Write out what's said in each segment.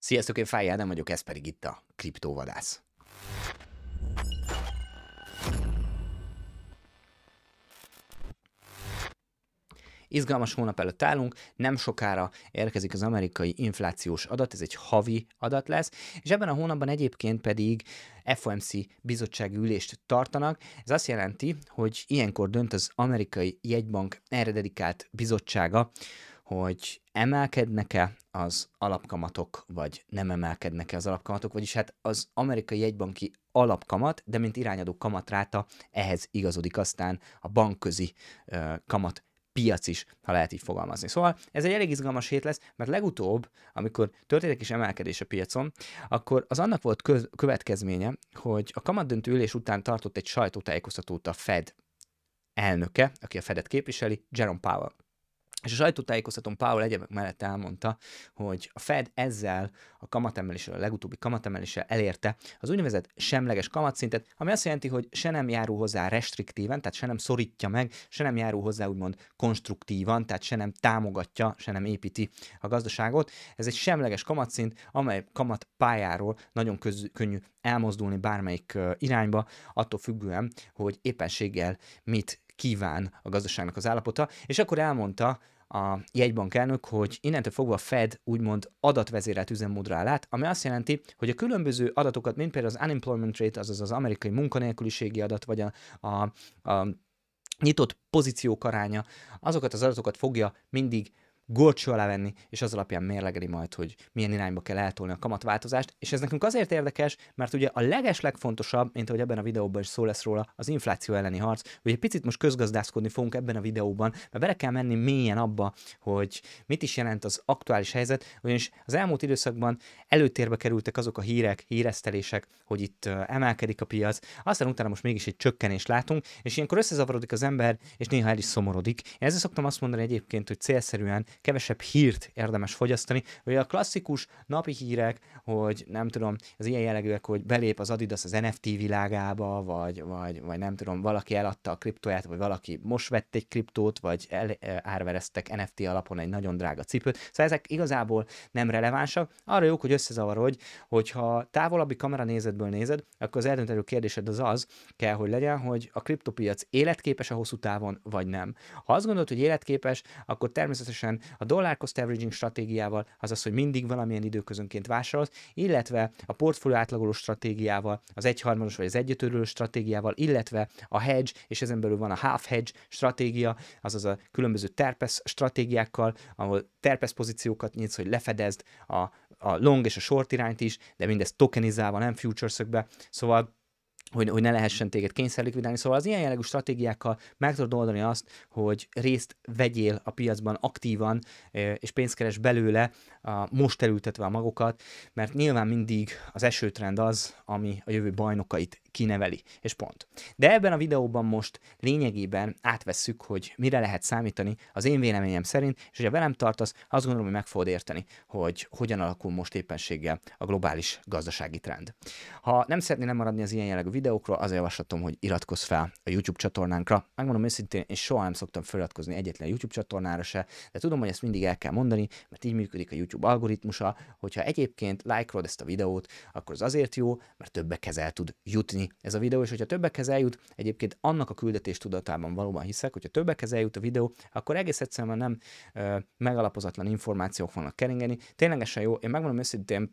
Sziasztok, én Fáj nem vagyok, ez pedig itt a kriptóvadász. Izgalmas hónap előtt állunk, nem sokára érkezik az amerikai inflációs adat, ez egy havi adat lesz, és ebben a hónapban egyébként pedig FOMC bizottsági ülést tartanak. Ez azt jelenti, hogy ilyenkor dönt az amerikai jegybank erre dedikált bizottsága, hogy emelkednek-e az alapkamatok, vagy nem emelkednek-e az alapkamatok, vagyis hát az amerikai jegybanki alapkamat, de mint irányadó kamatráta, ehhez igazodik aztán a bankközi kamat piac is, ha lehet így fogalmazni. Szóval ez egy elég izgalmas hét lesz, mert legutóbb, amikor történik is emelkedés a piacon, akkor az annak volt köz- következménye, hogy a kamatdöntő ülés után tartott egy sajtótájékoztatót a Fed elnöke, aki a Fedet képviseli, Jerome Powell. És a sajtótájékoztatón Paul egyebek mellett elmondta, hogy a Fed ezzel a kamatemeléssel, a legutóbbi kamatemeléssel elérte az úgynevezett semleges kamatszintet, ami azt jelenti, hogy se nem járul hozzá restriktíven, tehát se nem szorítja meg, se nem járul hozzá úgymond konstruktívan, tehát se nem támogatja, se nem építi a gazdaságot. Ez egy semleges kamatszint, amely kamat pályáról nagyon köz- könnyű elmozdulni bármelyik irányba, attól függően, hogy éppenséggel mit kíván a gazdaságnak az állapota, és akkor elmondta a elnök, hogy innentől fogva a Fed úgymond adatvezérelt üzemmódra áll át, ami azt jelenti, hogy a különböző adatokat, mint például az unemployment rate, azaz az amerikai munkanélküliségi adat, vagy a, a, a nyitott pozíciók aránya, azokat az adatokat fogja mindig górcső alá venni, és az alapján mérlegeli majd, hogy milyen irányba kell eltolni a kamatváltozást. És ez nekünk azért érdekes, mert ugye a leges legfontosabb, mint ahogy ebben a videóban is szó lesz róla, az infláció elleni harc. Ugye picit most közgazdászkodni fogunk ebben a videóban, mert bele kell menni mélyen abba, hogy mit is jelent az aktuális helyzet, ugyanis az elmúlt időszakban előtérbe kerültek azok a hírek, híresztelések, hogy itt emelkedik a piac, aztán utána most mégis egy csökkenést látunk, és ilyenkor összezavarodik az ember, és néha el is szomorodik. Én ezzel szoktam azt mondani egyébként, hogy célszerűen kevesebb hírt érdemes fogyasztani. vagy a klasszikus napi hírek, hogy nem tudom, az ilyen jellegűek, hogy belép az Adidas az NFT világába, vagy, vagy, vagy nem tudom, valaki eladta a kriptóját, vagy valaki most vett egy kriptót, vagy el, e, árvereztek NFT alapon egy nagyon drága cipőt. Szóval ezek igazából nem relevánsak. Arra jók, hogy összezavarodj, hogyha távolabbi kameranézetből nézed, akkor az eldöntő kérdésed az az kell, hogy legyen, hogy a kriptopiac életképes a hosszú távon, vagy nem. Ha azt gondolod, hogy életképes, akkor természetesen a dollár cost averaging stratégiával, azaz, hogy mindig valamilyen időközönként vásárolsz, illetve a portfólió átlagoló stratégiával, az egyharmados vagy az egyötörülő stratégiával, illetve a hedge, és ezen belül van a half hedge stratégia, azaz a különböző terpes stratégiákkal, ahol terpes pozíciókat nyitsz, hogy lefedezd a, a long és a short irányt is, de mindez tokenizálva, nem futuresökbe, szóval hogy, hogy ne lehessen téged kényszerlikvidálni. Szóval az ilyen jellegű stratégiákkal meg tudod oldani azt, hogy részt vegyél a piacban aktívan, és pénzt keres belőle, a, most elültetve a magokat, mert nyilván mindig az esőtrend az, ami a jövő bajnokait kineveli, és pont. De ebben a videóban most lényegében átvesszük, hogy mire lehet számítani az én véleményem szerint, és hogyha velem tartasz, azt gondolom, hogy meg fogod érteni, hogy hogyan alakul most éppenséggel a globális gazdasági trend. Ha nem szeretnél nem maradni az ilyen jellegű videókról, az javaslatom, hogy iratkozz fel a YouTube csatornánkra. Megmondom őszintén, én soha nem szoktam feliratkozni egyetlen YouTube csatornára se, de tudom, hogy ezt mindig el kell mondani, mert így működik a YouTube algoritmusa, hogyha egyébként lájkolod ezt a videót, akkor az azért jó, mert többek kezel tud jutni, ez a videó, és hogyha többekhez eljut, egyébként annak a küldetés tudatában valóban hiszek, hogyha többekhez eljut a videó, akkor egész egyszerűen nem ö, megalapozatlan információk vannak keringeni. Ténylegesen jó, én megmondom őszintén,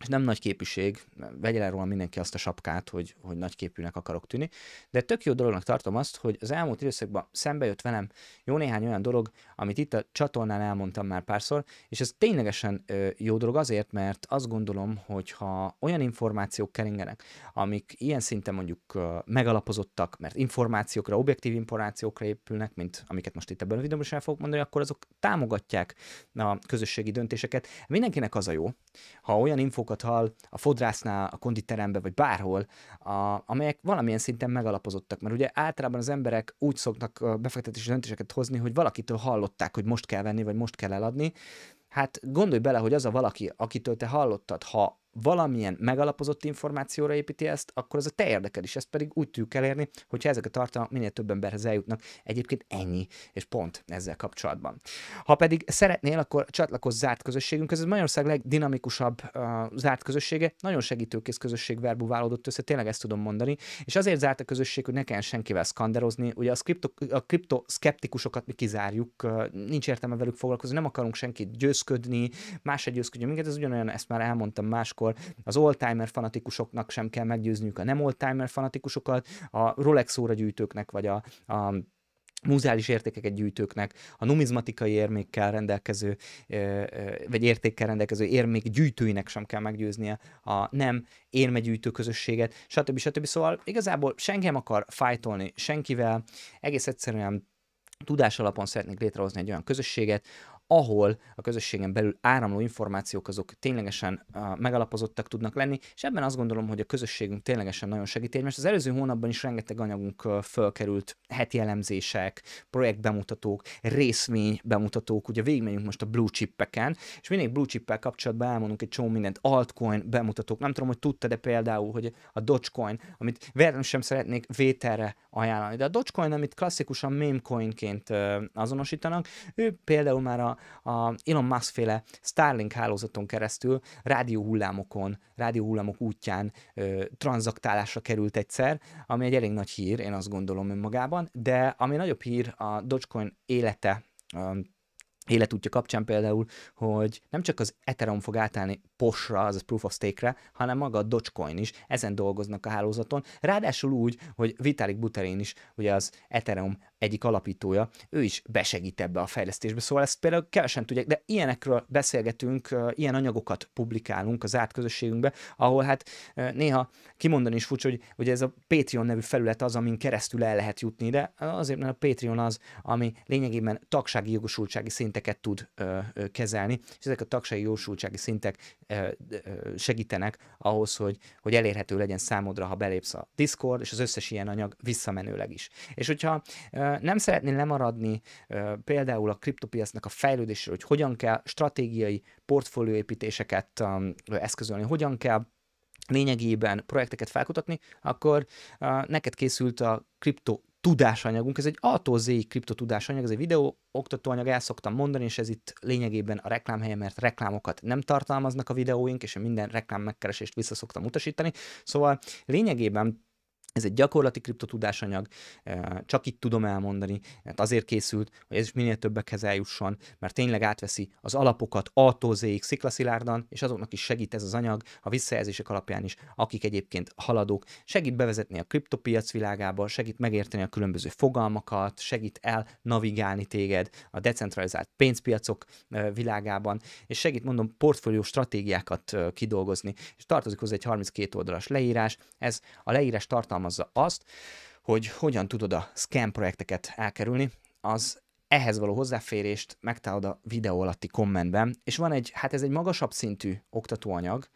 és nem nagy képűség, vegye le róla mindenki azt a sapkát, hogy, hogy nagy képűnek akarok tűni, de tök jó dolognak tartom azt, hogy az elmúlt időszakban szembe jött velem jó néhány olyan dolog, amit itt a csatornán elmondtam már párszor, és ez ténylegesen jó dolog azért, mert azt gondolom, hogy ha olyan információk keringenek, amik ilyen szinten mondjuk megalapozottak, mert információkra, objektív információkra épülnek, mint amiket most itt ebben a videóban is el fogok mondani, akkor azok támogatják a közösségi döntéseket. Mindenkinek az a jó, ha olyan infok hangokat hall a fodrásznál, a konditeremben, vagy bárhol, a, amelyek valamilyen szinten megalapozottak. Mert ugye általában az emberek úgy szoknak befektetési döntéseket hozni, hogy valakitől hallották, hogy most kell venni, vagy most kell eladni. Hát gondolj bele, hogy az a valaki, akitől te hallottad, ha valamilyen megalapozott információra építi ezt, akkor az a te érdeked is. Ezt pedig úgy tudjuk elérni, hogyha ezek a tartalmak minél több emberhez eljutnak. Egyébként ennyi, és pont ezzel kapcsolatban. Ha pedig szeretnél, akkor csatlakozz zárt közösségünk, Ez Magyarország legdinamikusabb uh, zárt közössége. Nagyon segítőkész közösség verbuválódott össze, tényleg ezt tudom mondani. És azért zárt a közösség, hogy ne kelljen senkivel szkanderozni. Ugye a, kripto, a kriptoszkeptikusokat mi kizárjuk, uh, nincs értelme velük foglalkozni, nem akarunk senkit győzködni, más egy győzködjön minket, ez ugyanolyan, ezt már elmondtam más akkor az oldtimer fanatikusoknak sem kell meggyőzniük a nem oldtimer fanatikusokat, a Rolex gyűjtőknek vagy a, a múzeális értékeket gyűjtőknek, a numizmatikai érmékkel rendelkező, vagy értékkel rendelkező érmék gyűjtőinek sem kell meggyőznie a nem érmegyűjtő közösséget, stb. stb. Szóval igazából senki nem akar fájtolni senkivel, egész egyszerűen tudás alapon szeretnék létrehozni egy olyan közösséget, ahol a közösségen belül áramló információk azok ténylegesen megalapozottak tudnak lenni, és ebben azt gondolom, hogy a közösségünk ténylegesen nagyon segít egymást. Az előző hónapban is rengeteg anyagunk fölkerült, heti elemzések, projektbemutatók, részvény bemutatók, ugye végigmegyünk most a blue chippeken, és mindig blue chippel kapcsolatban elmondunk egy csomó mindent, altcoin bemutatók, nem tudom, hogy tudta, de például, hogy a Dogecoin, amit véletlenül sem szeretnék vételre ajánlani, de a Dogecoin, amit klasszikusan memecoinként azonosítanak, ő például már a a Elon Musk féle Starlink hálózaton keresztül rádióhullámokon, rádióhullámok útján ö, tranzaktálásra került egyszer, ami egy elég nagy hír, én azt gondolom önmagában, de ami nagyobb hír a Dogecoin élete ö, életútja kapcsán például, hogy nem csak az Ethereum fog átállni posra, azaz Proof of Stake-re, hanem maga a Dogecoin is, ezen dolgoznak a hálózaton. Ráadásul úgy, hogy Vitalik Buterin is, ugye az Ethereum egyik alapítója, ő is besegít ebbe a fejlesztésbe. Szóval ezt például kevesen tudják, de ilyenekről beszélgetünk, ilyen anyagokat publikálunk az árt közösségünkbe, ahol hát néha kimondani is furcsa, hogy hogy ez a Patreon nevű felület az, amin keresztül el lehet jutni, de azért, mert a Patreon az, ami lényegében tagsági jogosultsági szinteket tud ö, ö, kezelni, és ezek a tagsági jogosultsági szintek ö, ö, segítenek ahhoz, hogy, hogy elérhető legyen számodra, ha belépsz a Discord, és az összes ilyen anyag visszamenőleg is. És hogyha ö, nem szeretném lemaradni például a kriptopiacnak a fejlődésről, hogy hogyan kell stratégiai portfólióépítéseket eszközölni, hogyan kell lényegében projekteket felkutatni, akkor neked készült a kripto tudásanyagunk, ez egy A-tól kripto tudásanyag, ez egy videó oktatóanyag, el szoktam mondani, és ez itt lényegében a reklámhelye, mert reklámokat nem tartalmaznak a videóink, és minden reklám megkeresést vissza szoktam utasítani. Szóval lényegében ez egy gyakorlati kriptotudásanyag, eh, csak itt tudom elmondani, mert azért készült, hogy ez is minél többekhez eljusson, mert tényleg átveszi az alapokat A-tól Z-ig sziklaszilárdan, és azoknak is segít ez az anyag a visszajelzések alapján is, akik egyébként haladók, segít bevezetni a kriptopiac világába, segít megérteni a különböző fogalmakat, segít el navigálni téged a decentralizált pénzpiacok eh, világában, és segít mondom portfólió stratégiákat eh, kidolgozni, és tartozik hozzá egy 32 oldalas leírás, ez a leírás tartalma tartalmazza azt, hogy hogyan tudod a scam projekteket elkerülni, az ehhez való hozzáférést megtalálod a videó alatti kommentben, és van egy, hát ez egy magasabb szintű oktatóanyag,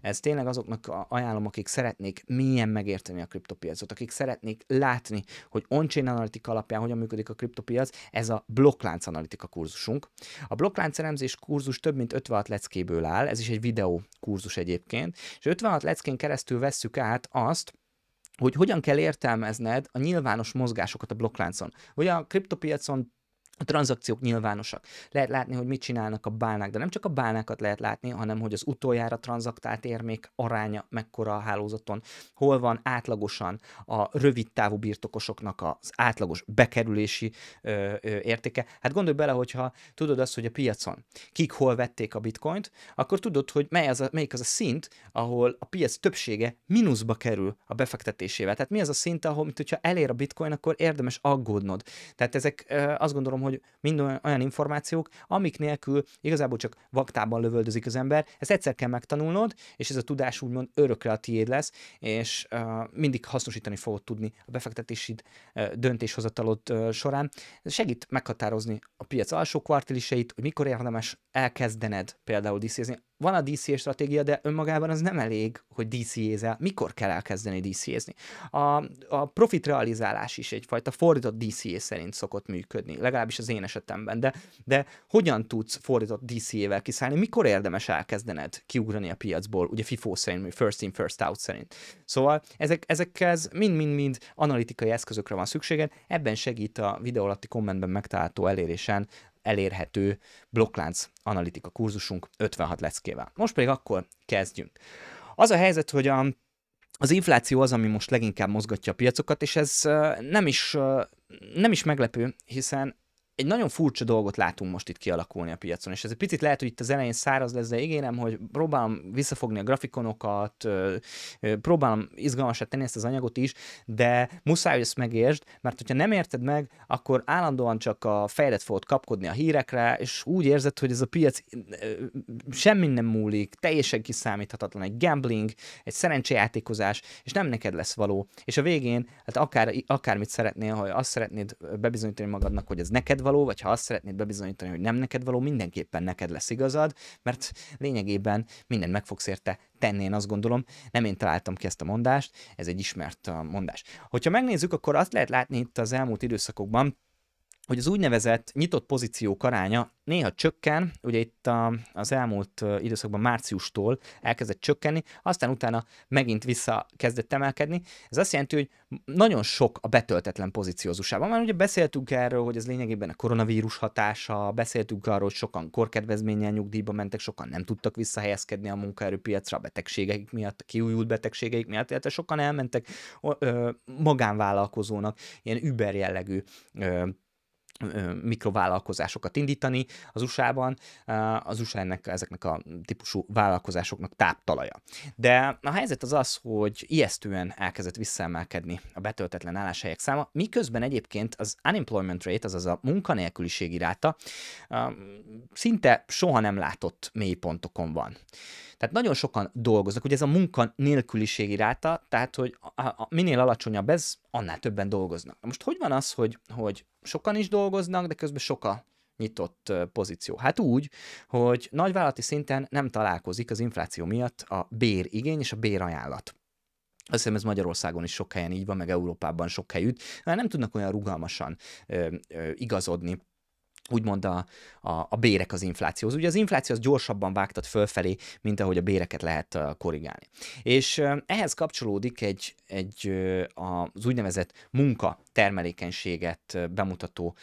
ez tényleg azoknak ajánlom, akik szeretnék milyen megérteni a kriptopiacot, akik szeretnék látni, hogy on-chain analitika alapján hogyan működik a kriptopiac, ez a blokklánc analitika kurzusunk. A blokklánc elemzés kurzus több mint 56 leckéből áll, ez is egy videó kurzus egyébként, és 56 leckén keresztül vesszük át azt, hogy hogyan kell értelmezned a nyilvános mozgásokat a blokkláncon. Hogy a kriptopiacon a tranzakciók nyilvánosak. Lehet látni, hogy mit csinálnak a bálnák, de nem csak a bálnákat lehet látni, hanem hogy az utoljára tranzaktált érmék aránya mekkora a hálózaton, hol van átlagosan a rövid távú birtokosoknak az átlagos bekerülési ö, ö, értéke. Hát gondolj bele, hogyha tudod azt, hogy a piacon kik hol vették a bitcoint, akkor tudod, hogy mely az a, melyik az a szint, ahol a piac többsége mínuszba kerül a befektetésével. Tehát mi az a szint, ahol, mint hogyha elér a bitcoin, akkor érdemes aggódnod. Tehát ezek ö, azt gondolom, hogy mind olyan információk, amik nélkül igazából csak vaktában lövöldözik az ember. Ezt egyszer kell megtanulnod, és ez a tudás úgymond örökre a tiéd lesz, és uh, mindig hasznosítani fogod tudni a befektetésid uh, döntéshozatalod uh, során. Ez segít meghatározni a piac alsó kvartiliseit, hogy mikor érdemes elkezdened például diszézni van a DC stratégia, de önmagában az nem elég, hogy dc ézel Mikor kell elkezdeni dc ézni A, a profit realizálás is egyfajta fordított dc szerint szokott működni, legalábbis az én esetemben. De, de hogyan tudsz fordított dc vel kiszállni? Mikor érdemes elkezdened kiugrani a piacból, ugye FIFO szerint, first in, first out szerint. Szóval ezek, ezekhez mind-mind-mind analitikai eszközökre van szükséged, ebben segít a videó alatti kommentben megtalálható elérésen elérhető blokklánc analitika kurzusunk 56 leckével. Most pedig akkor kezdjünk. Az a helyzet, hogy a az infláció az, ami most leginkább mozgatja a piacokat, és ez nem is, nem is meglepő, hiszen egy nagyon furcsa dolgot látunk most itt kialakulni a piacon, és ez egy picit lehet, hogy itt az elején száraz lesz, de ígérem, hogy próbálom visszafogni a grafikonokat, próbálom izgalmasat tenni ezt az anyagot is, de muszáj, hogy ezt megértsd, mert hogyha nem érted meg, akkor állandóan csak a fejlet fogod kapkodni a hírekre, és úgy érzed, hogy ez a piac semmi nem múlik, teljesen kiszámíthatatlan, egy gambling, egy szerencsejátékozás, és nem neked lesz való. És a végén, hát akár, akármit szeretnél, ha azt szeretnéd bebizonyítani magadnak, hogy ez neked való, vagy ha azt szeretnéd bebizonyítani, hogy nem neked való, mindenképpen neked lesz igazad, mert lényegében mindent meg fogsz érte tenni, én azt gondolom. Nem én találtam ki ezt a mondást, ez egy ismert mondás. Hogyha megnézzük, akkor azt lehet látni itt az elmúlt időszakokban, hogy az úgynevezett nyitott pozíciók aránya néha csökken, ugye itt a, az elmúlt időszakban márciustól elkezdett csökkenni, aztán utána megint vissza kezdett emelkedni. Ez azt jelenti, hogy nagyon sok a betöltetlen pozíció az USA-ban. Már ugye beszéltünk erről, hogy ez lényegében a koronavírus hatása, beszéltünk arról, hogy sokan korkedvezménnyel nyugdíjba mentek, sokan nem tudtak visszahelyezkedni a munkaerőpiacra a betegségeik miatt, a kiújult betegségeik miatt, illetve sokan elmentek magánvállalkozónak, ilyen Uber jellegű mikrovállalkozásokat indítani az USA-ban. Az USA ennek, ezeknek a típusú vállalkozásoknak táptalaja. De a helyzet az az, hogy ijesztően elkezdett visszaemelkedni a betöltetlen álláshelyek száma, miközben egyébként az unemployment rate, azaz a munkanélküliségi ráta szinte soha nem látott mélypontokon van. Tehát nagyon sokan dolgoznak, ugye ez a munka nélküliségi ráta, tehát hogy a, a, minél alacsonyabb ez, annál többen dolgoznak. Most hogy van az, hogy, hogy sokan is dolgoznak, de közben soka nyitott pozíció? Hát úgy, hogy nagyvállalati szinten nem találkozik az infláció miatt a bérigény és a bérajánlat. Azt hiszem ez Magyarországon is sok helyen így van, meg Európában sok helyütt, mert nem tudnak olyan rugalmasan ö, ö, igazodni úgymond a, a, a bérek az inflációhoz. Ugye az infláció az gyorsabban vágtat fölfelé, mint ahogy a béreket lehet uh, korrigálni. És ehhez kapcsolódik egy, egy az úgynevezett munka termelékenységet bemutató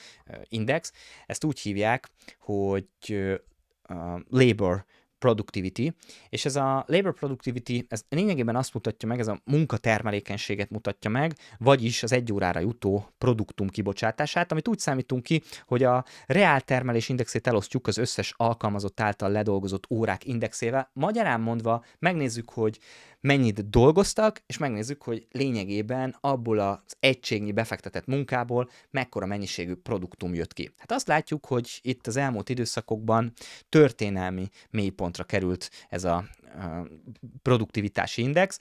index. Ezt úgy hívják, hogy labor productivity, és ez a labor productivity, ez lényegében azt mutatja meg, ez a munkatermelékenységet mutatja meg, vagyis az egy órára jutó produktum kibocsátását, amit úgy számítunk ki, hogy a reál termelés indexét elosztjuk az összes alkalmazott által ledolgozott órák indexével. Magyarán mondva megnézzük, hogy mennyit dolgoztak, és megnézzük, hogy lényegében abból az egységnyi befektetett munkából mekkora mennyiségű produktum jött ki. Hát azt látjuk, hogy itt az elmúlt időszakokban történelmi mélypontra került ez a, produktivitási index.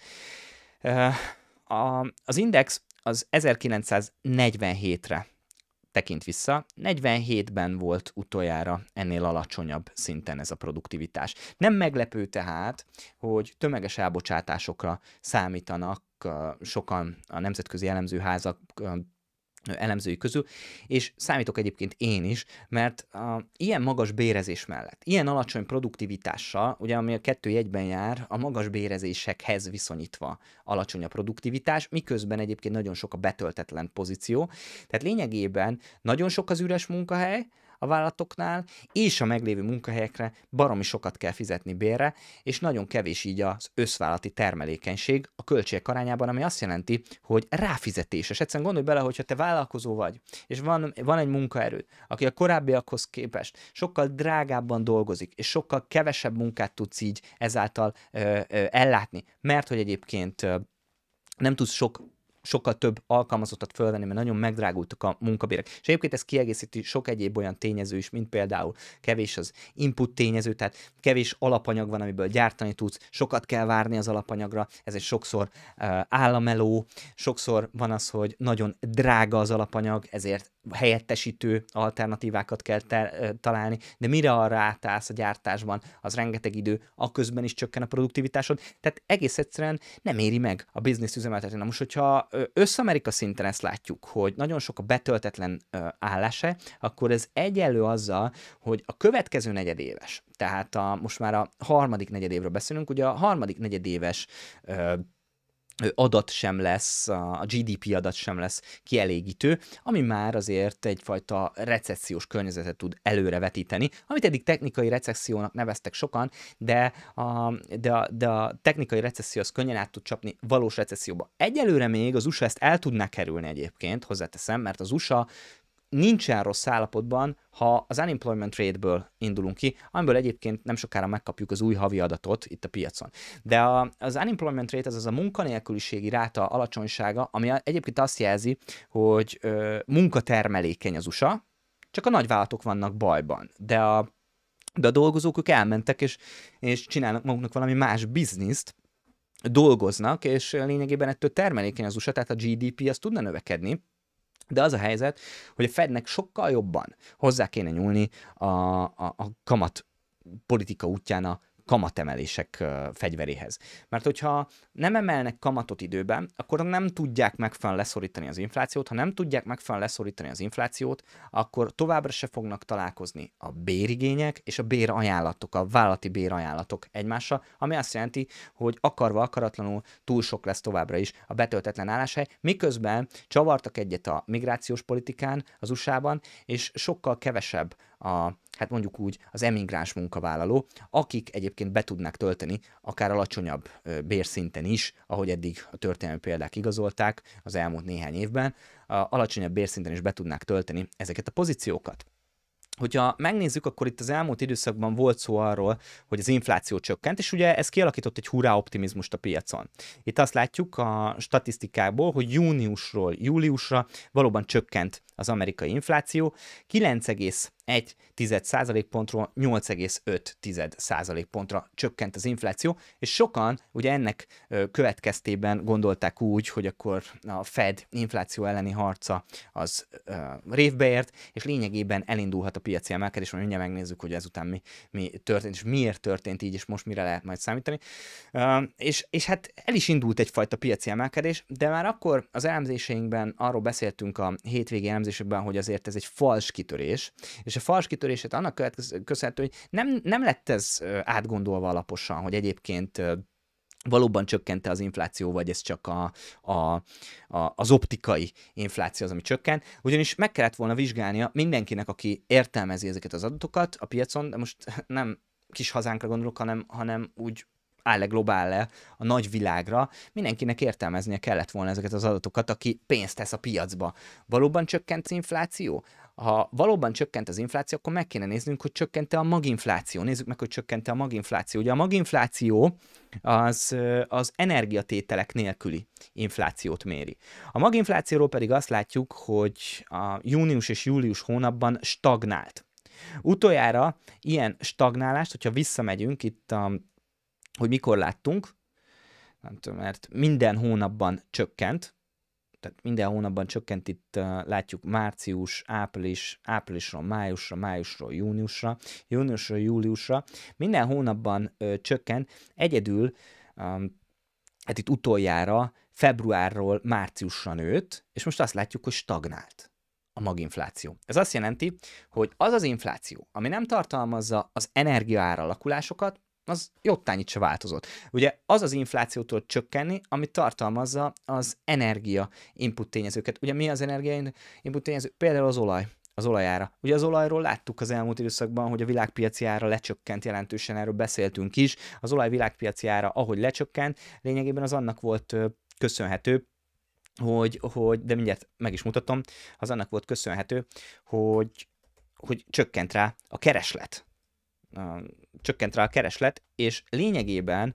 az index az 1947-re tekint vissza, 47-ben volt utoljára ennél alacsonyabb szinten ez a produktivitás. Nem meglepő tehát, hogy tömeges elbocsátásokra számítanak sokan a nemzetközi elemzőházak elemzői közül, és számítok egyébként én is, mert a, ilyen magas bérezés mellett, ilyen alacsony produktivitással, ugye ami a kettő egyben jár, a magas bérezésekhez viszonyítva alacsony a produktivitás, miközben egyébként nagyon sok a betöltetlen pozíció. Tehát lényegében nagyon sok az üres munkahely, a vállalatoknál, és a meglévő munkahelyekre baromi sokat kell fizetni bérre, és nagyon kevés így az összvállalati termelékenység a költségek arányában, ami azt jelenti, hogy ráfizetéses. Egyszerűen gondolj bele, hogyha te vállalkozó vagy, és van, van egy munkaerőd, aki a korábbiakhoz képest sokkal drágábban dolgozik, és sokkal kevesebb munkát tudsz így ezáltal ö, ö, ellátni, mert hogy egyébként ö, nem tudsz sok sokkal több alkalmazottat fölvenni, mert nagyon megdrágultak a munkabérek. És egyébként ez kiegészíti sok egyéb olyan tényező is, mint például kevés az input tényező, tehát kevés alapanyag van, amiből gyártani tudsz, sokat kell várni az alapanyagra, ez egy sokszor uh, állameló, sokszor van az, hogy nagyon drága az alapanyag, ezért helyettesítő alternatívákat kell te, találni, de mire arra átállsz a gyártásban, az rengeteg idő, aközben is csökken a produktivitásod, tehát egész egyszerűen nem éri meg a biznisz üzemeltetni. Na most, hogyha össz-Amerika szinten ezt látjuk, hogy nagyon sok a betöltetlen állása, akkor ez egyelő azzal, hogy a következő negyedéves, tehát a, most már a harmadik negyedévről beszélünk, ugye a harmadik negyedéves ö, adat sem lesz, a GDP adat sem lesz kielégítő, ami már azért egyfajta recessziós környezetet tud előrevetíteni, amit eddig technikai recessziónak neveztek sokan, de a, de a, de a technikai recesszió az könnyen át tud csapni valós recesszióba. Egyelőre még az USA ezt el tudná kerülni egyébként, hozzáteszem, mert az USA nincsen rossz állapotban, ha az unemployment rate-ből indulunk ki, amiből egyébként nem sokára megkapjuk az új havi adatot itt a piacon. De a, az unemployment rate, azaz a munkanélküliségi ráta alacsonysága, ami egyébként azt jelzi, hogy ö, munkatermelékeny az USA, csak a nagyvállalatok vannak bajban. De a, de a dolgozók ők elmentek, és, és csinálnak maguknak valami más bizniszt, dolgoznak, és lényegében ettől termelékeny az USA, tehát a GDP az tudna növekedni, de az a helyzet, hogy a Fednek sokkal jobban hozzá kéne nyúlni a, a, a kamat politika útján a kamatemelések fegyveréhez. Mert hogyha nem emelnek kamatot időben, akkor nem tudják megfelelően leszorítani az inflációt, ha nem tudják megfelelően leszorítani az inflációt, akkor továbbra se fognak találkozni a bérigények és a bérajánlatok, a vállalati bérajánlatok egymással, ami azt jelenti, hogy akarva akaratlanul túl sok lesz továbbra is a betöltetlen álláshely, miközben csavartak egyet a migrációs politikán az USA-ban, és sokkal kevesebb a hát mondjuk úgy az emigráns munkavállaló, akik egyébként be tudnak tölteni akár alacsonyabb bérszinten is, ahogy eddig a történelmi példák igazolták az elmúlt néhány évben, alacsonyabb bérszinten is be tudnák tölteni ezeket a pozíciókat. Hogyha megnézzük, akkor itt az elmúlt időszakban volt szó arról, hogy az infláció csökkent, és ugye ez kialakított egy hurrá optimizmust a piacon. Itt azt látjuk a statisztikából, hogy júniusról júliusra valóban csökkent az amerikai infláció, 1,1 pontról 8,5 pontra csökkent az infláció, és sokan ugye ennek következtében gondolták úgy, hogy akkor a Fed infláció elleni harca az révbeért, és lényegében elindulhat a piaci emelkedés, majd mindjárt megnézzük, hogy ezután mi, mi történt, és miért történt így, és most mire lehet majd számítani. és, és hát el is indult egyfajta piaci emelkedés, de már akkor az elemzéseinkben arról beszéltünk a hétvégi elemzésekben, hogy azért ez egy fals kitörés, és a fals kitörését annak köszönhető, hogy nem, nem lett ez átgondolva alaposan, hogy egyébként valóban csökkente az infláció, vagy ez csak a, a, a, az optikai infláció az, ami csökkent? ugyanis meg kellett volna vizsgálnia mindenkinek, aki értelmezi ezeket az adatokat a piacon, de most nem kis hazánkra gondolok, hanem, hanem úgy áll globál e a nagy világra, mindenkinek értelmeznie kellett volna ezeket az adatokat, aki pénzt tesz a piacba. Valóban csökkent az infláció? ha valóban csökkent az infláció, akkor meg kéne néznünk, hogy csökkente a maginfláció. Nézzük meg, hogy csökkente a maginfláció. Ugye a maginfláció az, az energiatételek nélküli inflációt méri. A maginflációról pedig azt látjuk, hogy a június és július hónapban stagnált. Utoljára ilyen stagnálást, hogyha visszamegyünk itt, a, hogy mikor láttunk, nem tudom, mert minden hónapban csökkent, tehát minden hónapban csökkent itt, látjuk március, április, áprilisról májusra, májusról júniusra, júniusról júliusra, minden hónapban ö, csökken, egyedül, um, hát itt utoljára februárról márciusra nőtt, és most azt látjuk, hogy stagnált a maginfláció. Ez azt jelenti, hogy az az infláció, ami nem tartalmazza az energiaár alakulásokat, az jót se változott. Ugye az az inflációtól csökkenni, ami tartalmazza az energia input tényezőket. Ugye mi az energia input tényező? Például az olaj az olajára. Ugye az olajról láttuk az elmúlt időszakban, hogy a világpiaci ára lecsökkent jelentősen, erről beszéltünk is. Az olaj világpiaci ára, ahogy lecsökkent, lényegében az annak volt köszönhető, hogy, hogy, de mindjárt meg is mutatom, az annak volt köszönhető, hogy, hogy csökkent rá a kereslet csökkent rá a kereslet, és lényegében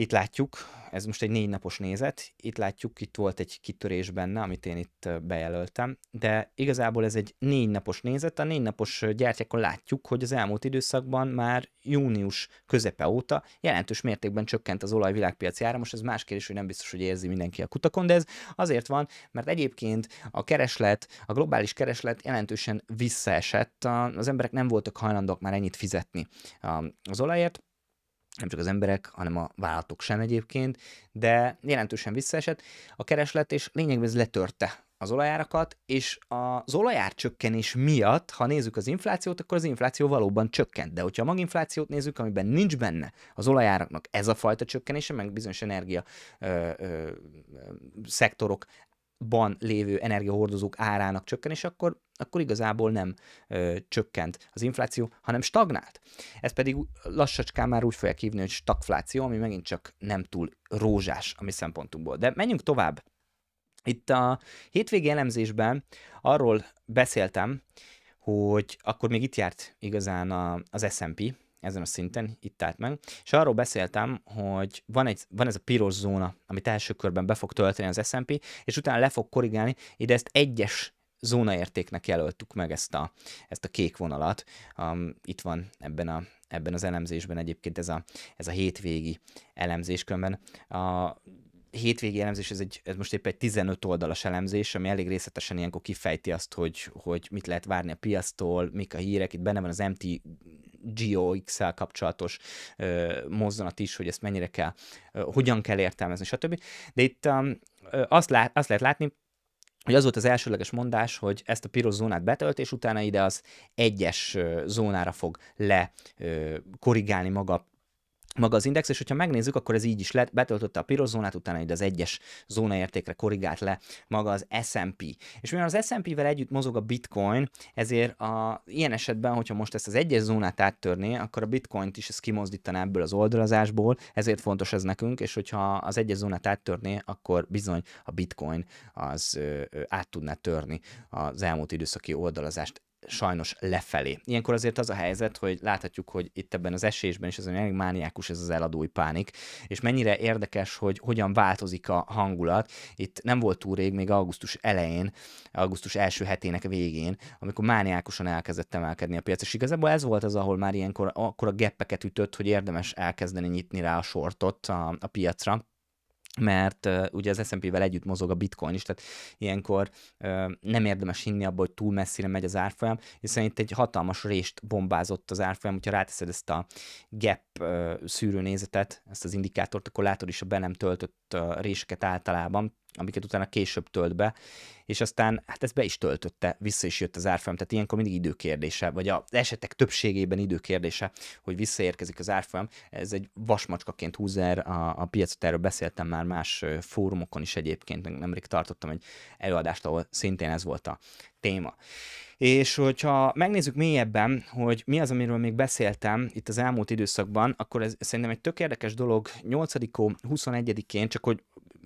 itt látjuk, ez most egy négy napos nézet, itt látjuk, itt volt egy kitörés benne, amit én itt bejelöltem, de igazából ez egy négy napos nézet, a négy napos gyártyákon látjuk, hogy az elmúlt időszakban már június közepe óta jelentős mértékben csökkent az olajvilágpiaci ára, most ez más kérdés, hogy nem biztos, hogy érzi mindenki a kutakon, de ez azért van, mert egyébként a kereslet, a globális kereslet jelentősen visszaesett, az emberek nem voltak hajlandók már ennyit fizetni az olajért, nem csak az emberek, hanem a vállalatok sem egyébként, de jelentősen visszaesett a kereslet, és lényegben ez letörte az olajárakat, és az olajár csökkenés miatt, ha nézzük az inflációt, akkor az infláció valóban csökkent. De hogyha a maginflációt nézzük, amiben nincs benne az olajáraknak ez a fajta csökkenése, meg bizonyos energia ö, ö, szektorok ban lévő energiahordozók árának csökkenés, akkor, akkor igazából nem ö, csökkent az infláció, hanem stagnált. Ez pedig lassacskán már úgy fogják hívni, hogy stagfláció, ami megint csak nem túl rózsás a mi szempontunkból. De menjünk tovább. Itt a hétvégi elemzésben arról beszéltem, hogy akkor még itt járt igazán a, az S&P, ezen a szinten, itt állt meg, és arról beszéltem, hogy van, egy, van ez a piros zóna, amit első körben be fog tölteni az S&P, és utána le fog korrigálni, ide ezt egyes zónaértéknek jelöltük meg ezt a, ezt a kék vonalat. Um, itt van ebben, a, ebben az elemzésben egyébként ez a, ez a hétvégi elemzés, különben a hétvégi elemzés, ez, egy, ez most éppen egy 15 oldalas elemzés, ami elég részletesen ilyenkor kifejti azt, hogy, hogy mit lehet várni a piasztól, mik a hírek, itt benne van az MT gox el kapcsolatos mozzanat is, hogy ezt mennyire kell, hogyan kell értelmezni, stb. De itt um, azt, lát, azt lehet látni, hogy az volt az elsőleges mondás, hogy ezt a piros zónát betölt, és utána ide az egyes zónára fog le korrigálni maga maga az index, és hogyha megnézzük, akkor ez így is lett, betöltötte a piros zónát, utána ide az egyes zónaértékre korrigált le maga az S&P. És mivel az S&P-vel együtt mozog a bitcoin, ezért a, ilyen esetben, hogyha most ezt az egyes zónát áttörné, akkor a bitcoint is ezt kimozdítaná ebből az oldalazásból, ezért fontos ez nekünk, és hogyha az egyes zónát áttörné, akkor bizony a bitcoin az ö, ö, át tudná törni az elmúlt időszaki oldalazást sajnos lefelé. Ilyenkor azért az a helyzet, hogy láthatjuk, hogy itt ebben az esésben is ez elég mániákus ez az eladói pánik, és mennyire érdekes, hogy hogyan változik a hangulat. Itt nem volt túl rég, még augusztus elején, augusztus első hetének végén, amikor mániákusan elkezdett emelkedni a piac, és igazából ez volt az, ahol már ilyenkor akkor a geppeket ütött, hogy érdemes elkezdeni nyitni rá a sortot a, a piacra, mert uh, ugye az S&P-vel együtt mozog a bitcoin is, tehát ilyenkor uh, nem érdemes hinni abból, hogy túl messzire megy az árfolyam, hiszen itt egy hatalmas rést bombázott az árfolyam, hogyha ráteszed ezt a gap uh, szűrőnézetet, ezt az indikátort, akkor látod is a be nem töltött uh, réseket általában, amiket utána később tölt be, és aztán hát ez be is töltötte, vissza is jött az árfolyam, tehát ilyenkor mindig időkérdése, vagy az esetek többségében időkérdése, hogy visszaérkezik az árfolyam. Ez egy vasmacskaként húzza el a, a piacot, erről beszéltem már más fórumokon is egyébként, nemrég tartottam egy előadást, ahol szintén ez volt a téma. És hogyha megnézzük mélyebben, hogy mi az, amiről még beszéltem itt az elmúlt időszakban, akkor ez szerintem egy tök érdekes dolog, 8 21-én, csak hogy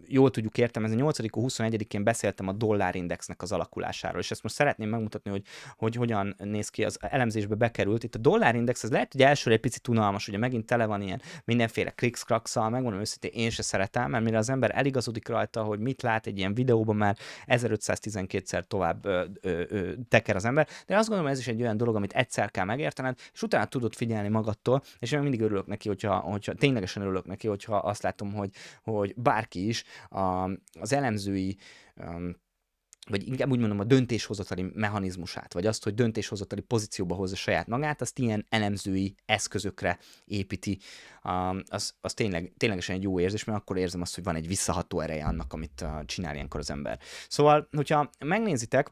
jól tudjuk értelmezni, 8-21-én beszéltem a dollárindexnek az alakulásáról, és ezt most szeretném megmutatni, hogy, hogy hogyan néz ki az elemzésbe bekerült. Itt a dollárindex, ez lehet, hogy elsőre egy picit unalmas, ugye megint tele van ilyen mindenféle klikszkrakszal, megmondom őszintén, én se szeretem, mert mire az ember eligazodik rajta, hogy mit lát egy ilyen videóban, már 1512-szer tovább ö, ö, ö, teker az ember, de azt gondolom, ez is egy olyan dolog, amit egyszer kell megértened, és utána tudod figyelni magadtól, és én mindig örülök neki, hogyha, hogyha ténylegesen örülök neki, hogyha azt látom, hogy, hogy bárki is a, az elemzői um, vagy inkább úgy mondom a döntéshozatali mechanizmusát, vagy azt, hogy döntéshozatali pozícióba hozza saját magát, azt ilyen elemzői eszközökre építi. Az, az tényleg, ténylegesen egy jó érzés, mert akkor érzem azt, hogy van egy visszaható ereje annak, amit csinál ilyenkor az ember. Szóval, hogyha megnézitek,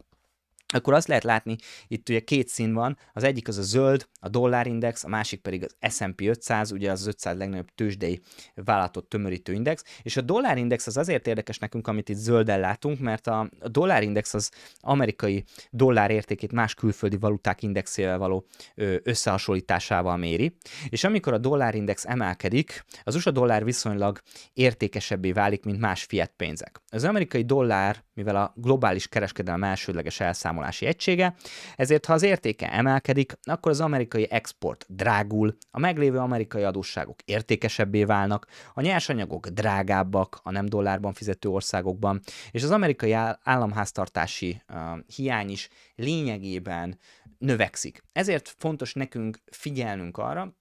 akkor azt lehet látni, itt ugye két szín van, az egyik az a zöld, a dollárindex, a másik pedig az S&P 500, ugye az 500 legnagyobb tőzsdei vállalatot tömörítő index, és a dollárindex az azért érdekes nekünk, amit itt zölden látunk, mert a dollárindex az amerikai dollár értékét más külföldi valuták indexével való összehasonlításával méri, és amikor a dollárindex emelkedik, az USA dollár viszonylag értékesebbé válik, mint más fiat pénzek. Az amerikai dollár, mivel a globális kereskedelem elsődleges elszámol viszonyulási egysége, ezért ha az értéke emelkedik, akkor az amerikai export drágul, a meglévő amerikai adósságok értékesebbé válnak, a nyersanyagok drágábbak a nem dollárban fizető országokban, és az amerikai államháztartási uh, hiány is lényegében növekszik. Ezért fontos nekünk figyelnünk arra,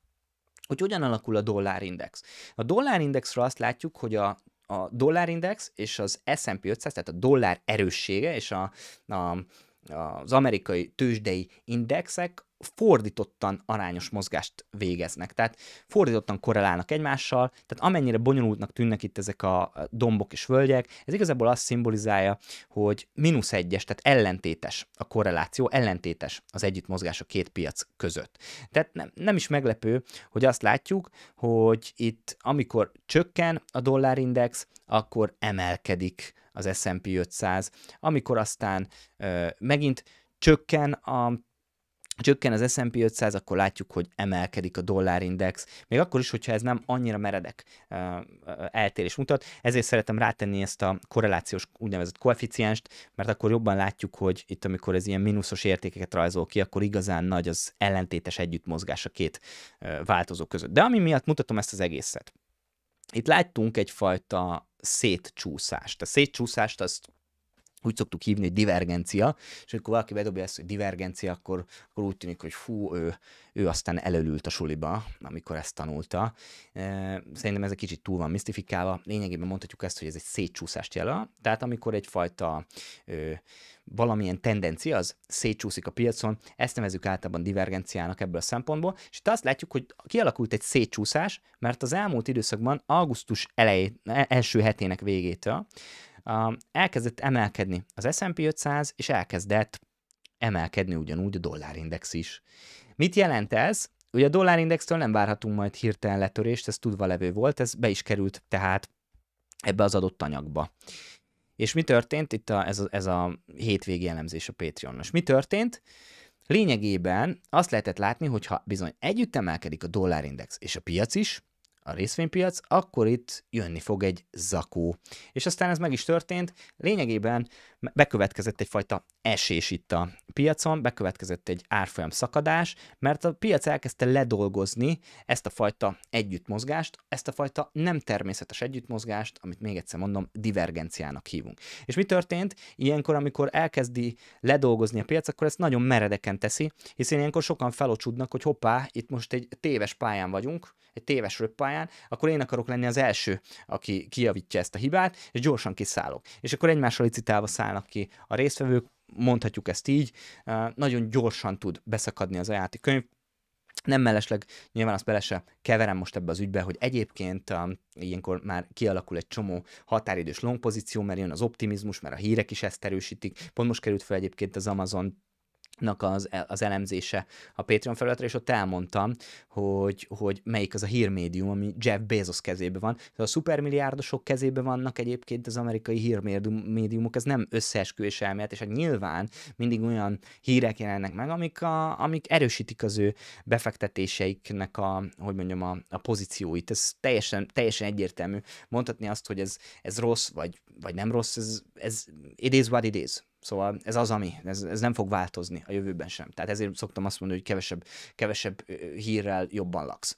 hogy hogyan alakul a dollárindex. A dollárindexről azt látjuk, hogy a a dollárindex és az S&P 500, tehát a dollár erőssége és a, a az amerikai tőzsdei indexek fordítottan arányos mozgást végeznek. Tehát fordítottan korrelálnak egymással, tehát amennyire bonyolultnak tűnnek itt ezek a dombok és völgyek, ez igazából azt szimbolizálja, hogy mínusz egyes, tehát ellentétes a korreláció, ellentétes az együttmozgás a két piac között. Tehát nem, nem is meglepő, hogy azt látjuk, hogy itt amikor csökken a dollárindex, akkor emelkedik az S&P 500, amikor aztán ö, megint csökken a csökken az S&P 500, akkor látjuk, hogy emelkedik a dollárindex, még akkor is, hogyha ez nem annyira meredek eltérés mutat, ezért szeretem rátenni ezt a korrelációs úgynevezett koeficienst, mert akkor jobban látjuk, hogy itt, amikor ez ilyen mínuszos értékeket rajzol ki, akkor igazán nagy az ellentétes együttmozgás a két változó között. De ami miatt mutatom ezt az egészet, itt láttunk egyfajta szétcsúszást. A szétcsúszást azt úgy szoktuk hívni, hogy divergencia, és amikor valaki bedobja ezt, hogy divergencia, akkor, akkor úgy tűnik, hogy fú, ő, ő aztán előlült a suliba, amikor ezt tanulta. E, szerintem ez egy kicsit túl van misztifikálva. Lényegében mondhatjuk ezt, hogy ez egy szétcsúszást jelöl, tehát amikor egyfajta ö, valamilyen tendencia az szétcsúszik a piacon, ezt nevezük általában divergenciának ebből a szempontból, és itt azt látjuk, hogy kialakult egy szétcsúszás, mert az elmúlt időszakban augusztus elejé, e, első hetének végétől elkezdett emelkedni az S&P 500, és elkezdett emelkedni ugyanúgy a dollárindex is. Mit jelent ez? Ugye a dollárindextől nem várhatunk majd hirtelen letörést, ez tudva levő volt, ez be is került tehát ebbe az adott anyagba. És mi történt? Itt a, ez, a, ez a hétvégi elemzés a -os. Mi történt? Lényegében azt lehetett látni, hogy ha bizony együtt emelkedik a dollárindex és a piac is, a részvénypiac, akkor itt jönni fog egy zakó. És aztán ez meg is történt, lényegében bekövetkezett egyfajta esés itt a piacon, bekövetkezett egy árfolyam szakadás, mert a piac elkezdte ledolgozni ezt a fajta együttmozgást, ezt a fajta nem természetes együttmozgást, amit még egyszer mondom, divergenciának hívunk. És mi történt? Ilyenkor, amikor elkezdi ledolgozni a piac, akkor ezt nagyon meredeken teszi, hiszen ilyenkor sokan felocsudnak, hogy hoppá, itt most egy téves pályán vagyunk, egy téves röppályán, pályán, akkor én akarok lenni az első, aki kijavítja ezt a hibát, és gyorsan kiszállok. És akkor egymással licitálva szállnak ki a résztvevők, mondhatjuk ezt így, nagyon gyorsan tud beszakadni az ajáti könyv. nem mellesleg nyilván azt bele se keverem most ebbe az ügybe, hogy egyébként um, ilyenkor már kialakul egy csomó határidős long pozíció, mert jön az optimizmus, mert a hírek is ezt erősítik. Pont most került fel egyébként az Amazon nak az, az elemzése a Patreon felületre, és ott elmondtam, hogy, hogy melyik az a hírmédium, ami Jeff Bezos kezébe van. A szupermilliárdosok kezébe vannak egyébként az amerikai hírmédiumok, ez nem összeesküvés elmélet, és hát nyilván mindig olyan hírek jelennek meg, amik, a, amik erősítik az ő befektetéseiknek a, hogy mondjam, a, a pozícióit. Ez teljesen, teljesen egyértelmű. Mondhatni azt, hogy ez, ez rossz, vagy, vagy nem rossz, ez, ez it is what it is Szóval ez az, ami, ez, ez nem fog változni a jövőben sem. Tehát ezért szoktam azt mondani, hogy kevesebb, kevesebb hírrel jobban laksz.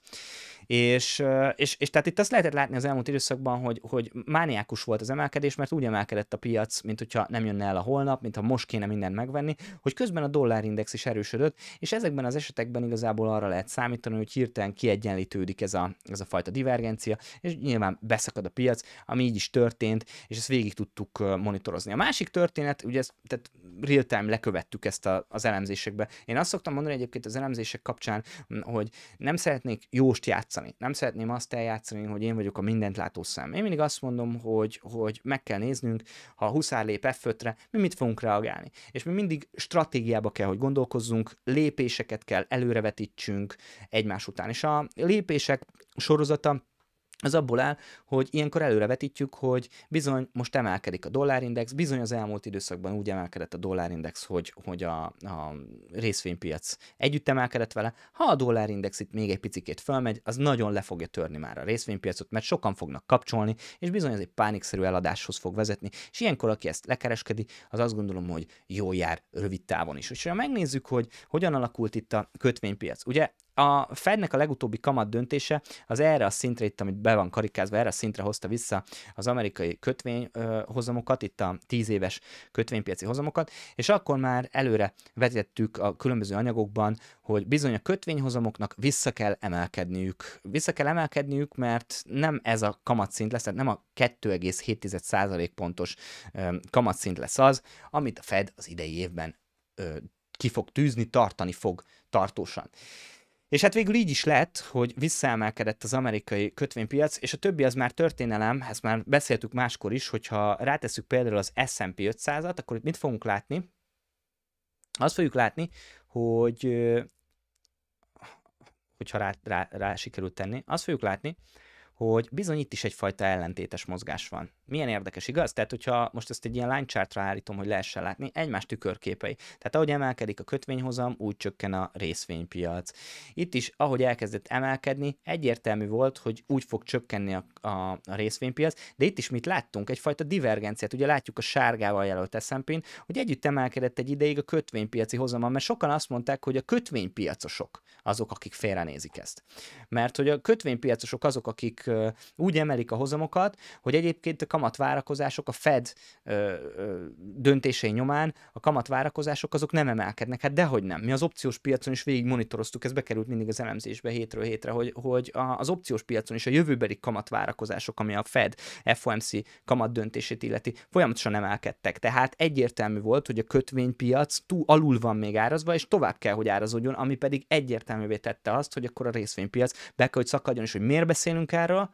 És, és, és tehát itt azt lehetett látni az elmúlt időszakban, hogy, hogy mániákus volt az emelkedés, mert úgy emelkedett a piac, mint hogyha nem jönne el a holnap, mint ha most kéne mindent megvenni, hogy közben a dollárindex is erősödött, és ezekben az esetekben igazából arra lehet számítani, hogy hirtelen kiegyenlítődik ez a, ez a fajta divergencia, és nyilván beszakad a piac, ami így is történt, és ezt végig tudtuk monitorozni. A másik történet, ugye ezt, tehát real-time lekövettük ezt a, az elemzésekbe. Én azt szoktam mondani egyébként az elemzések kapcsán, hogy nem szeretnék jóst játszani, eljátszani. Nem szeretném azt eljátszani, hogy én vagyok a mindent látó szem. Én mindig azt mondom, hogy, hogy meg kell néznünk, ha a huszár lép f mi mit fogunk reagálni. És mi mindig stratégiába kell, hogy gondolkozzunk, lépéseket kell előrevetítsünk egymás után. És a lépések sorozata az abból áll, hogy ilyenkor előrevetítjük, hogy bizony most emelkedik a dollárindex, bizony az elmúlt időszakban úgy emelkedett a dollárindex, hogy, hogy a, a részvénypiac együtt emelkedett vele. Ha a dollárindex itt még egy picikét fölmegy, az nagyon le fogja törni már a részvénypiacot, mert sokan fognak kapcsolni, és bizony ez egy pánikszerű eladáshoz fog vezetni. És ilyenkor, aki ezt lekereskedi, az azt gondolom, hogy jó jár rövid távon is. És ha megnézzük, hogy hogyan alakult itt a kötvénypiac, ugye a Fednek a legutóbbi kamat döntése az erre a szintre, itt amit be van karikázva, erre a szintre hozta vissza az amerikai kötvényhozamokat, itt a 10 éves kötvénypiaci hozamokat, és akkor már előre vetettük a különböző anyagokban, hogy bizony a kötvényhozamoknak vissza kell emelkedniük. Vissza kell emelkedniük, mert nem ez a kamatszint lesz, tehát nem a 2,7% pontos kamatszint lesz az, amit a Fed az idei évben ki fog tűzni, tartani fog tartósan. És hát végül így is lett, hogy visszaemelkedett az amerikai kötvénypiac, és a többi az már történelem, ezt már beszéltük máskor is, hogyha rátesszük például az S&P 500-at, akkor itt mit fogunk látni? Azt fogjuk látni, hogy hogyha rá, rá, rá sikerült tenni, azt fogjuk látni, hogy bizony itt is egyfajta ellentétes mozgás van. Milyen érdekes, igaz? Tehát, hogyha most ezt egy ilyen lánycsártra állítom, hogy lehessen látni, egymás tükörképei. Tehát ahogy emelkedik a kötvényhozam, úgy csökken a részvénypiac. Itt is, ahogy elkezdett emelkedni, egyértelmű volt, hogy úgy fog csökkenni a, a, a részvénypiac, de itt is mit láttunk? Egyfajta divergenciát. Ugye látjuk a sárgával jelölt smp hogy együtt emelkedett egy ideig a kötvénypiaci hozama, mert sokan azt mondták, hogy a kötvénypiacosok azok, akik félrenézik ezt. Mert hogy a kötvénypiacosok azok, akik úgy emelik a hozamokat, hogy egyébként a kamatvárakozások a Fed ö, ö, döntései nyomán, a kamatvárakozások azok nem emelkednek. Hát dehogy nem. Mi az opciós piacon is végig monitoroztuk, ez bekerült mindig az elemzésbe hétről hétre, hogy, hogy az opciós piacon is a jövőbeli kamatvárakozások, ami a Fed FOMC kamat döntését illeti, folyamatosan emelkedtek. Tehát egyértelmű volt, hogy a kötvénypiac túl alul van még árazva, és tovább kell, hogy árazódjon, ami pedig egyértelművé tette azt, hogy akkor a részvénypiac be kell, hogy szakadjon, és hogy miért beszélünk erről,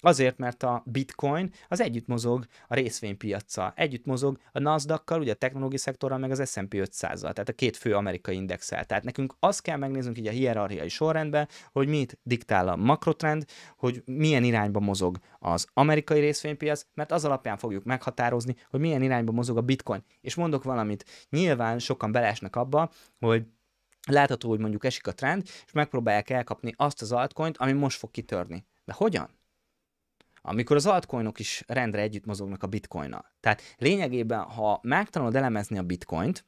Azért, mert a bitcoin az együtt mozog a részvénypiacsal, együtt mozog a Nasdaq-kal, ugye a technológiai szektorral, meg az S&P 500-zal, tehát a két fő amerikai indexel. Tehát nekünk azt kell megnéznünk így a hierarchiai sorrendben, hogy mit diktál a makrotrend, hogy milyen irányba mozog az amerikai részvénypiac, mert az alapján fogjuk meghatározni, hogy milyen irányba mozog a bitcoin. És mondok valamit, nyilván sokan belesnek abba, hogy látható, hogy mondjuk esik a trend, és megpróbálják elkapni azt az altcoint, ami most fog kitörni. De hogyan? amikor az altcoinok is rendre együtt mozognak a bitcoinnal. Tehát lényegében, ha megtanulod elemezni a bitcoint,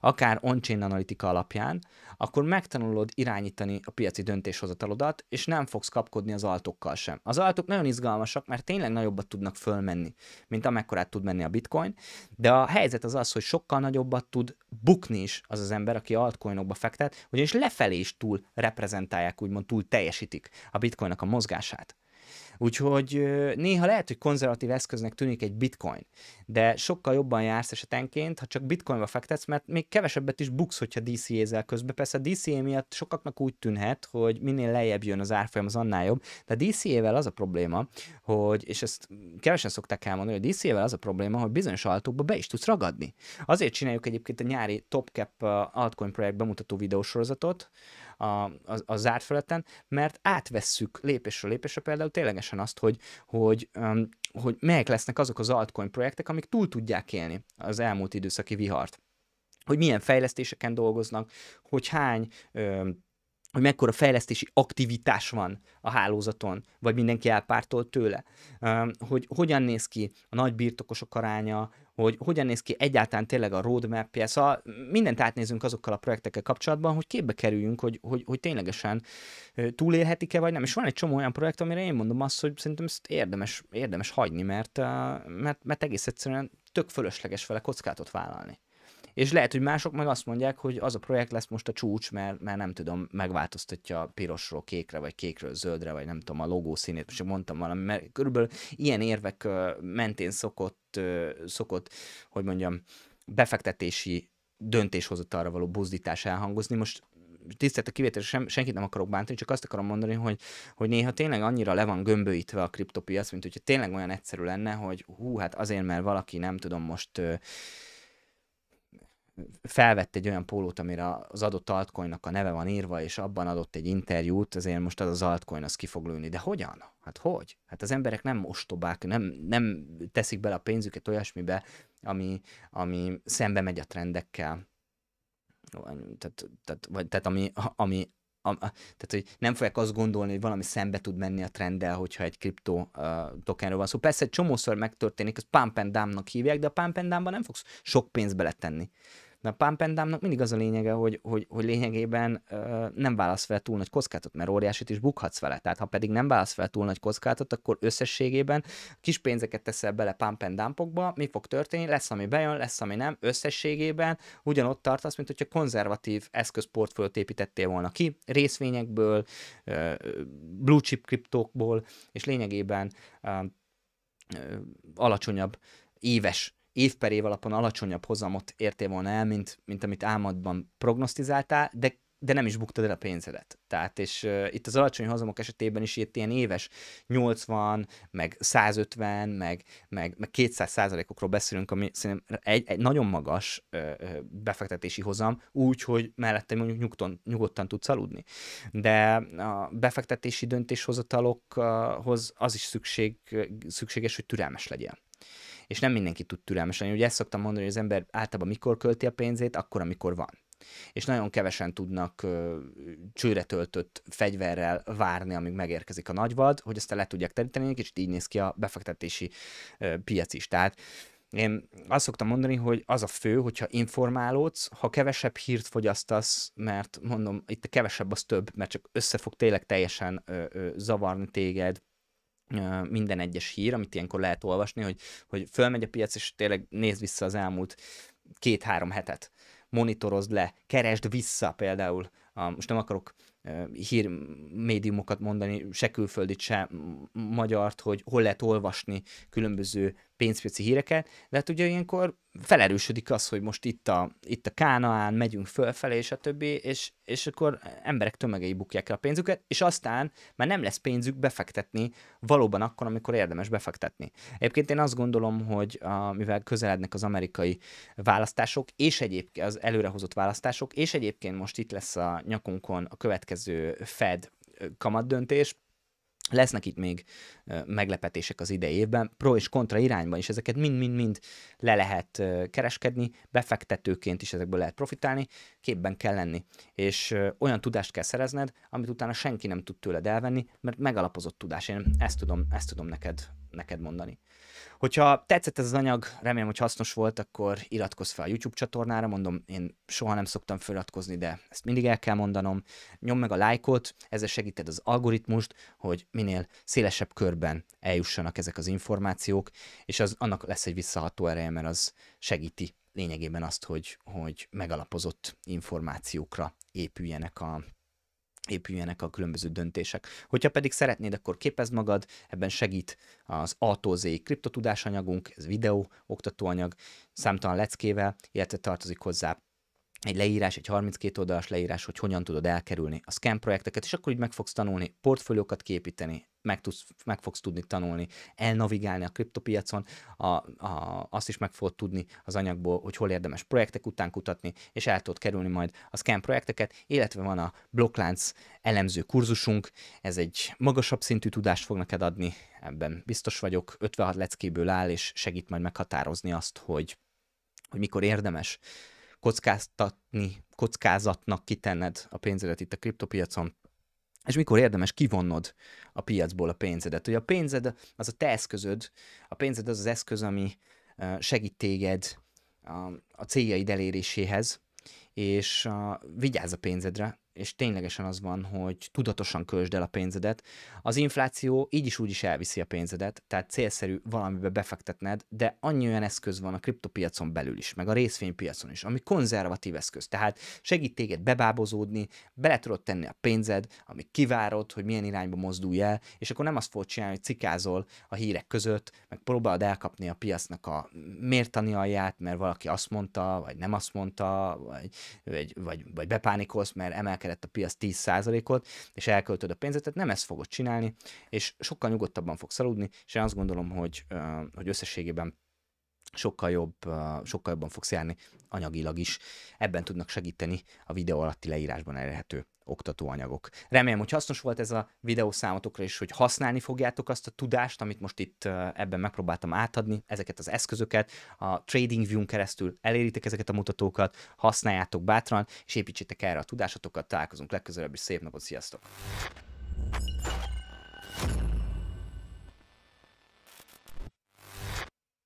akár on-chain analitika alapján, akkor megtanulod irányítani a piaci döntéshozatalodat, és nem fogsz kapkodni az altokkal sem. Az altok nagyon izgalmasak, mert tényleg nagyobbat tudnak fölmenni, mint amekkorát tud menni a bitcoin, de a helyzet az az, hogy sokkal nagyobbat tud bukni is az az ember, aki altcoinokba fektet, ugyanis lefelé is túl reprezentálják, úgymond túl teljesítik a bitcoinnak a mozgását. Úgyhogy néha lehet, hogy konzervatív eszköznek tűnik egy bitcoin, de sokkal jobban jársz esetenként, ha csak bitcoinba fektetsz, mert még kevesebbet is buksz, hogyha DCA-zel közben. Persze a DCA miatt sokaknak úgy tűnhet, hogy minél lejjebb jön az árfolyam, az annál jobb, de a DCA-vel az a probléma, hogy, és ezt kevesen szokták elmondani, hogy DCA-vel az a probléma, hogy bizonyos altokba be is tudsz ragadni. Azért csináljuk egyébként a nyári Top Cap altcoin projekt bemutató videósorozatot, a, a, a zárt felületen, mert átvesszük lépésről lépésre például ténylegesen azt, hogy, hogy, um, hogy melyek lesznek azok az altcoin projektek, amik túl tudják élni az elmúlt időszaki vihart. Hogy milyen fejlesztéseken dolgoznak, hogy hány um, hogy mekkora fejlesztési aktivitás van a hálózaton, vagy mindenki elpártolt tőle, hogy hogyan néz ki a nagy birtokosok aránya, hogy hogyan néz ki egyáltalán tényleg a roadmap-je, szóval mindent átnézünk azokkal a projektekkel kapcsolatban, hogy képbe kerüljünk, hogy, hogy, hogy ténylegesen túlélhetik-e vagy nem. És van egy csomó olyan projekt, amire én mondom azt, hogy szerintem ezt érdemes, érdemes hagyni, mert, mert, mert egész egyszerűen tök fölösleges vele kockátot vállalni. És lehet, hogy mások meg azt mondják, hogy az a projekt lesz most a csúcs, mert, mert nem tudom, megváltoztatja pirosról kékre, vagy kékről zöldre, vagy nem tudom, a logó színét, most mondtam valami, mert körülbelül ilyen érvek mentén szokott szokott, szokott hogy mondjam, befektetési döntéshozatalra való buzdítás elhangozni. Most tisztelt a kivételre, sem, senkit nem akarok bántani, csak azt akarom mondani, hogy, hogy néha tényleg annyira le van gömbölyítve a kriptopiasz, mint hogyha tényleg olyan egyszerű lenne, hogy hú, hát azért, mert valaki nem tudom most felvett egy olyan pólót, amire az adott altcoinnak a neve van írva, és abban adott egy interjút, azért most az az altcoin az ki fog lőni. De hogyan? Hát hogy? Hát az emberek nem ostobák, nem, nem teszik bele a pénzüket olyasmibe, ami, ami szembe megy a trendekkel. Tehát, tehát, vagy, tehát ami, ami, a, tehát, hogy nem fogják azt gondolni, hogy valami szembe tud menni a trenddel, hogyha egy kripto uh, tokenről van szó. Szóval persze egy csomószor megtörténik, ezt pump and hívják, de a pump and nem fogsz sok pénzt beletenni. De a pumpendámnak mindig az a lényege, hogy, hogy, hogy lényegében ö, nem válasz fel túl nagy kockátot, mert óriásit is bukhatsz vele. Tehát ha pedig nem válasz fel túl nagy kockátot, akkor összességében kis pénzeket teszel bele pumpendámpokba, mi fog történni, lesz ami bejön, lesz ami nem, összességében ugyanott tartasz, mint hogyha konzervatív eszközportfóliót építettél volna ki, részvényekből, ö, blue chip kriptókból, és lényegében ö, alacsonyabb éves év per év alapon alacsonyabb hozamot értél volna el, mint, mint amit álmodban prognosztizáltál, de de nem is buktad el a pénzedet. Tehát, és uh, itt az alacsony hozamok esetében is itt ilyen éves 80, meg 150, meg, meg, meg 200 százalékokról beszélünk, ami szerintem egy, egy nagyon magas uh, befektetési hozam, úgy, hogy mellette mondjuk nyugton, nyugodtan tudsz aludni. De a befektetési döntéshozatalokhoz az is szükség, szükséges, hogy türelmes legyen és nem mindenki tud türelmes lenni. Ugye ezt szoktam mondani, hogy az ember általában mikor költi a pénzét, akkor, amikor van és nagyon kevesen tudnak ö, csőre töltött fegyverrel várni, amíg megérkezik a nagyvad, hogy ezt le tudják teríteni, és kicsit így néz ki a befektetési ö, piac is. Tehát én azt szoktam mondani, hogy az a fő, hogyha informálódsz, ha kevesebb hírt fogyasztasz, mert mondom, itt a kevesebb az több, mert csak össze fog tényleg teljesen ö, ö, zavarni téged, minden egyes hír, amit ilyenkor lehet olvasni, hogy, hogy fölmegy a piac, és tényleg nézd vissza az elmúlt két-három hetet, monitorozd le, keresd vissza például, a, most nem akarok hír médiumokat mondani, se külföldit, se magyart, hogy hol lehet olvasni különböző pénzpiaci híreket, de hát ugye ilyenkor felerősödik az, hogy most itt a, itt a Kánaán, megyünk fölfelé, és a többi, és, és akkor emberek tömegei bukják el a pénzüket, és aztán már nem lesz pénzük befektetni valóban akkor, amikor érdemes befektetni. Egyébként én azt gondolom, hogy a, mivel közelednek az amerikai választások, és egyébként az előrehozott választások, és egyébként most itt lesz a nyakunkon a következő Fed döntés, Lesznek itt még meglepetések az idei évben, pro és kontra irányban is, ezeket mind-mind-mind le lehet kereskedni, befektetőként is ezekből lehet profitálni, képben kell lenni. És olyan tudást kell szerezned, amit utána senki nem tud tőled elvenni, mert megalapozott tudás. Én ezt tudom, ezt tudom neked, neked mondani. Hogyha tetszett ez az anyag, remélem, hogy hasznos volt, akkor iratkozz fel a YouTube csatornára, mondom, én soha nem szoktam feliratkozni, de ezt mindig el kell mondanom. Nyomd meg a lájkot, ezzel segíted az algoritmust, hogy minél szélesebb körben eljussanak ezek az információk, és az, annak lesz egy visszaható ereje, mert az segíti lényegében azt, hogy, hogy megalapozott információkra épüljenek a épüljenek a különböző döntések. Hogyha pedig szeretnéd, akkor képezd magad, ebben segít az A-tól kriptotudásanyagunk, ez videó, oktatóanyag, számtalan leckével, illetve tartozik hozzá egy leírás, egy 32 oldalas leírás, hogy hogyan tudod elkerülni a scam projekteket, és akkor így meg fogsz tanulni portfóliókat képíteni, meg, tudsz, meg fogsz tudni tanulni, elnavigálni a kriptopiacon, a, a, azt is meg fogod tudni az anyagból, hogy hol érdemes projektek után kutatni, és el tudod kerülni majd a scam projekteket, illetve van a blokklánc elemző kurzusunk, ez egy magasabb szintű tudást fog neked adni, ebben biztos vagyok, 56 leckéből áll, és segít majd meghatározni azt, hogy, hogy mikor érdemes kockáztatni, kockázatnak kitenned a pénzedet itt a kriptopiacon, és mikor érdemes kivonnod a piacból a pénzedet. Ugye a pénzed az a te eszközöd, a pénzed az az eszköz, ami segít téged a, céljaid eléréséhez, és vigyázz a pénzedre, és ténylegesen az van, hogy tudatosan költsd el a pénzedet. Az infláció így is úgy is elviszi a pénzedet, tehát célszerű valamibe befektetned, de annyi olyan eszköz van a kriptopiacon belül is, meg a részvénypiacon is, ami konzervatív eszköz. Tehát segít téged bebábozódni, bele tudod tenni a pénzed, ami kivárod, hogy milyen irányba mozdulj el, és akkor nem azt fogod csinálni, hogy cikázol a hírek között, meg próbálod elkapni a piacnak a mértani alját, mert valaki azt mondta, vagy nem azt mondta, vagy, vagy, vagy, vagy bepánikolsz, mert emelkedik emelkedett a piac 10%-ot, és elköltöd a pénzet, tehát nem ezt fogod csinálni, és sokkal nyugodtabban fogsz aludni, és én azt gondolom, hogy, hogy összességében sokkal, jobb, sokkal jobban fogsz járni anyagilag is. Ebben tudnak segíteni a videó alatti leírásban elérhető oktatóanyagok. Remélem, hogy hasznos volt ez a videó számotokra, és hogy használni fogjátok azt a tudást, amit most itt ebben megpróbáltam átadni, ezeket az eszközöket, a TradingView-n keresztül eléritek ezeket a mutatókat, használjátok bátran, és építsétek erre a tudásatokat, találkozunk legközelebb és szép napot, sziasztok!